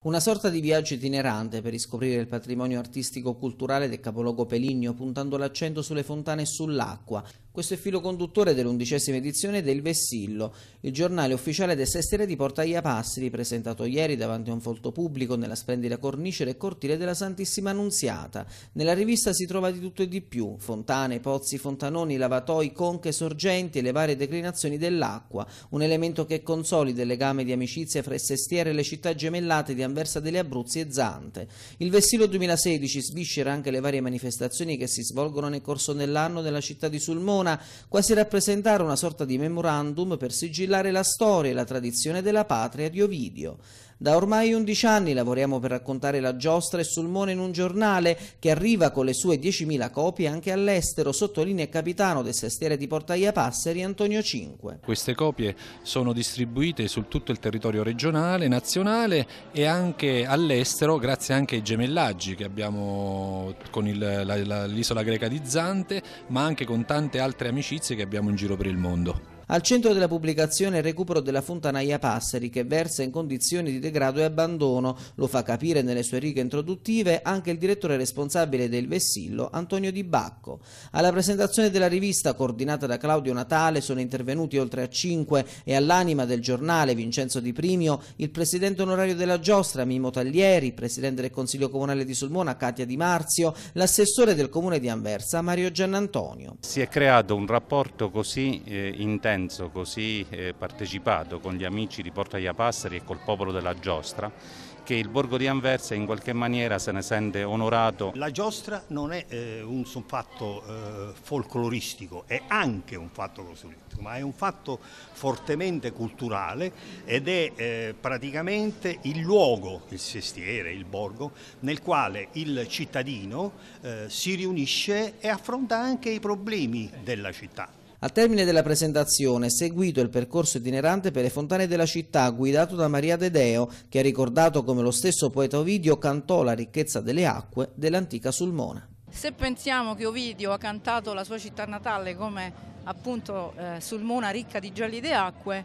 Una sorta di viaggio itinerante per riscoprire il patrimonio artistico-culturale del capoluogo peligno, puntando l'accento sulle fontane e sull'acqua, questo è il filo conduttore dell'undicesima edizione del Vessillo, il giornale ufficiale del Sestiere di Porta Iapassiri, presentato ieri davanti a un folto pubblico nella splendida cornice del cortile della Santissima Annunziata. Nella rivista si trova di tutto e di più, fontane, pozzi, fontanoni, lavatoi, conche, sorgenti e le varie declinazioni dell'acqua, un elemento che consolida il legame di amicizia fra il Sestiere e le città gemellate di Anversa delle Abruzzi e Zante. Il Vessillo 2016 sviscera anche le varie manifestazioni che si svolgono nel corso dell'anno nella città di Sulmona, romana, quasi rappresentare una sorta di memorandum per sigillare la storia e la tradizione della patria di Ovidio. Da ormai 11 anni lavoriamo per raccontare la giostra e Sulmone in un giornale che arriva con le sue 10.000 copie anche all'estero, sottolinea il capitano del sestiere di Portaia Passeri Antonio Cinque. Queste copie sono distribuite su tutto il territorio regionale, nazionale e anche all'estero grazie anche ai gemellaggi che abbiamo con l'isola greca di Zante ma anche con tante altre amicizie che abbiamo in giro per il mondo. Al centro della pubblicazione il recupero della Fontanaia Passeri che versa in condizioni di degrado e abbandono. Lo fa capire nelle sue righe introduttive anche il direttore responsabile del Vessillo, Antonio Di Bacco. Alla presentazione della rivista coordinata da Claudio Natale sono intervenuti oltre a cinque e all'anima del giornale Vincenzo Di Primio, il presidente onorario della giostra Mimo Taglieri, presidente del Consiglio Comunale di Sulmona Katia Di Marzio, l'assessore del Comune di Anversa Mario Giannantonio. Si è creato un rapporto così eh, intenso consenso così eh, partecipato con gli amici di Porta Iapassari e col popolo della giostra che il borgo di Anversa in qualche maniera se ne sente onorato. La giostra non è eh, un, un, fatto eh, folcloristico, è anche un fatto folcloristico, ma è un fatto fortemente culturale ed è eh, praticamente il luogo, il sestiere, il borgo, nel quale il cittadino eh, si riunisce e affronta anche i problemi della città. Al termine della presentazione è seguito il percorso itinerante per le fontane della città guidato da Maria Dedeo che ha ricordato come lo stesso poeta Ovidio cantò la ricchezza delle acque dell'antica Sulmona. Se pensiamo che Ovidio ha cantato la sua città natale come appunto eh, Sulmona ricca di giallide acque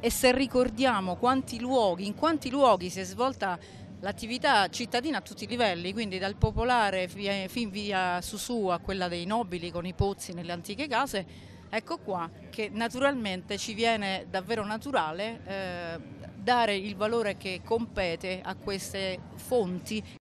e se ricordiamo quanti luoghi, in quanti luoghi si è svolta l'attività cittadina a tutti i livelli, quindi dal popolare fin via Susù a quella dei nobili con i pozzi nelle antiche case, Ecco qua che naturalmente ci viene davvero naturale eh, dare il valore che compete a queste fonti.